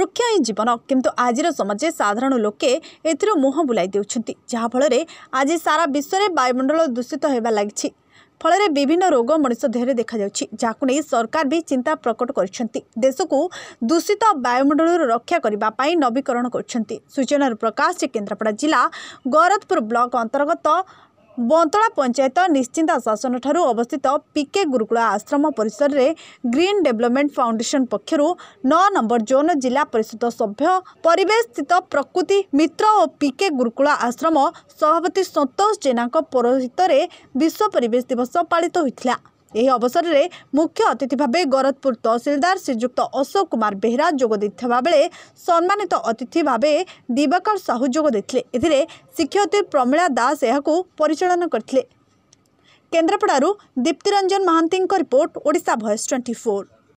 ବୃକ୍ଷ ହିଁ ଜୀବନ କିନ୍ତୁ ଆଜିର ସମାଜରେ ସାଧାରଣ ଲୋକେ ଏଥିରୁ ମୁହଁ ବୁଲାଇ ଦେଉଛନ୍ତି ଯାହାଫଳରେ ଆଜି ସାରା ବିଶ୍ୱରେ ବାୟୁମଣ୍ଡଳ ଦୂଷିତ ହେବା ଲାଗିଛି ଫଳରେ ବିଭିନ୍ନ ରୋଗ ମଣିଷ ଦେହରେ ଦେଖାଯାଉଛି ଯାହାକୁ ନେଇ ସରକାର ବି ଚିନ୍ତା ପ୍ରକଟ କରିଛନ୍ତି ଦେଶକୁ ଦୂଷିତ ବାୟୁମଣ୍ଡଳରୁ ରକ୍ଷା କରିବା ପାଇଁ ନବୀକରଣ କରୁଛନ୍ତି ସୂଚନାରୁ ପ୍ରକାଶ ଯେ କେନ୍ଦ୍ରାପଡ଼ା ଜିଲ୍ଲା ଗୌରଦପୁର ବ୍ଲକ ଅନ୍ତର୍ଗତ बन्तला पञ्चित निश्चिन्दा शासन ठु अवस्थित पिके गुरुकुला आश्रम परिसरले ग्रीन डेभलपमेन्ट फाउन्डेसन पक्ष नम्बर जोन जिल्ला परिषद सभ्य स्थित प्रकृति मित्र पिके गुरुकुला आश्रम सभापति सन्तोष जेनाको परोहित विश्व परेश दिवस पालित हुन्छ ଏହି ଅବସରରେ ମୁଖ୍ୟ ଅତିଥି ଭାବେ ଗରଦପୁର ତହସିଲଦାର ଶ୍ରୀଯୁକ୍ତ ଅଶୋକ କୁମାର ବେହେରା ଯୋଗ ଦେଇଥିବା ବେଳେ ସମ୍ମାନିତ ଅତିଥି ଭାବେ ଦିବାକର ସାହୁ ଯୋଗ ଦେଇଥିଲେ ଏଥିରେ ଶିକ୍ଷୟତ୍ରୀ ପ୍ରମିଳା ଦାସ ଏହାକୁ ପରିଚାଳନା କରିଥିଲେ କେନ୍ଦ୍ରାପଡ଼ାରୁ ଦୀପ୍ତିରଞ୍ଜନ ମହାନ୍ତିଙ୍କ report Odisha voice twenty four